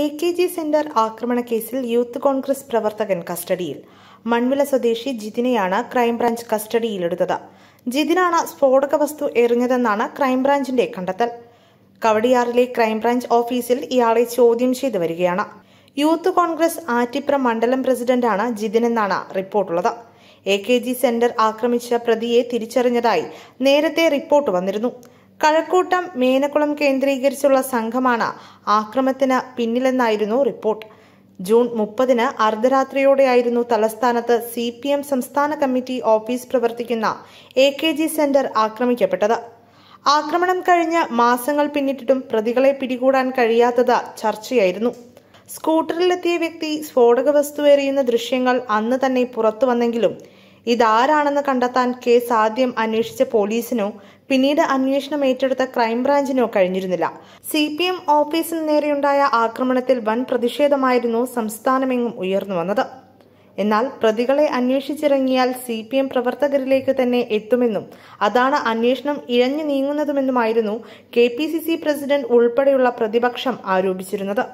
A K G centre ആക്രമണ കേസിൽ youth Congress പ്രവർത്തകൻ കസ്റ്റഡിയിൽ മൺവില സ്വദേശി ജിതിനെയാണ് ക്രൈംബ്രാഞ്ച് കസ്റ്റഡിയിലെടുത്തത് ജിതിനാണ് സ്ഫോടക വസ്തു എറിഞ്ഞതെന്നാണ് ക്രൈംബ്രാഞ്ചിന്റെ കണ്ടെത്തൽ കവടിയാറിലെ ക്രൈംബ്രാഞ്ച് ഓഫീസിൽ ഇയാളെ ചോദ്യം ചെയ്തു വരികയാണ് യൂത്ത് കോൺഗ്രസ് ആറ്റിപ്ര മണ്ഡലം പ്രസിഡന്റാണ് ജിതിനെന്നാണ് റിപ്പോർട്ടുള്ളത് എ കെ ജി സെന്റർ ആക്രമിച്ച പ്രതിയെ തിരിച്ചറിഞ്ഞതായി നേരത്തെ റിപ്പോർട്ട് വന്നിരുന്നു കഴക്കൂട്ടം മേനക്കുളം കേന്ദ്രീകരിച്ചുള്ള സംഘമാണ് ആക്രമത്തിന് പിന്നിലെന്നായിരുന്നു റിപ്പോർട്ട് ജൂൺ മുപ്പതിന് അർദ്ധരാത്രിയോടെയായിരുന്നു തലസ്ഥാനത്ത് സി പി എം സംസ്ഥാന കമ്മിറ്റി ഓഫീസ് പ്രവർത്തിക്കുന്ന എ കെ ജി സെന്റർ ആക്രമിക്കപ്പെട്ടത് ആക്രമണം കഴിഞ്ഞ മാസങ്ങൾ പിന്നിട്ടിട്ടും പ്രതികളെ പിടികൂടാൻ കഴിയാത്തത് ചർച്ചയായിരുന്നു സ്കൂട്ടറിലെത്തിയ വ്യക്തി സ്ഫോടക വസ്തു എറിയുന്ന ദൃശ്യങ്ങൾ അന്ന് തന്നെ പുറത്തു വന്നെങ്കിലും ഇതാരാണെന്ന് കണ്ടെത്താൻ കേസ് ആദ്യം അന്വേഷിച്ച പോലീസിനോ പിന്നീട് അന്വേഷണം ഏറ്റെടുത്ത ക്രൈംബ്രാഞ്ചിനോ കഴിഞ്ഞിരുന്നില്ല സി പി എം ഓഫീസിന് നേരെയുണ്ടായ ആക്രമണത്തിൽ വൻ പ്രതിഷേധമായിരുന്നു സംസ്ഥാനമെങ്ങും ഉയർന്നു വന്നത് എന്നാൽ പ്രതികളെ അന്വേഷിച്ചിറങ്ങിയാൽ സി പി എം പ്രവർത്തകരിലേക്ക് തന്നെ എത്തുമെന്നും അതാണ് അന്വേഷണം ഇഴഞ്ഞു നീങ്ങുന്നതുമെന്നുമായിരുന്നു K P C C president ഉൾപ്പെടെയുള്ള പ്രതിപക്ഷം ആരോപിച്ചിരുന്നത്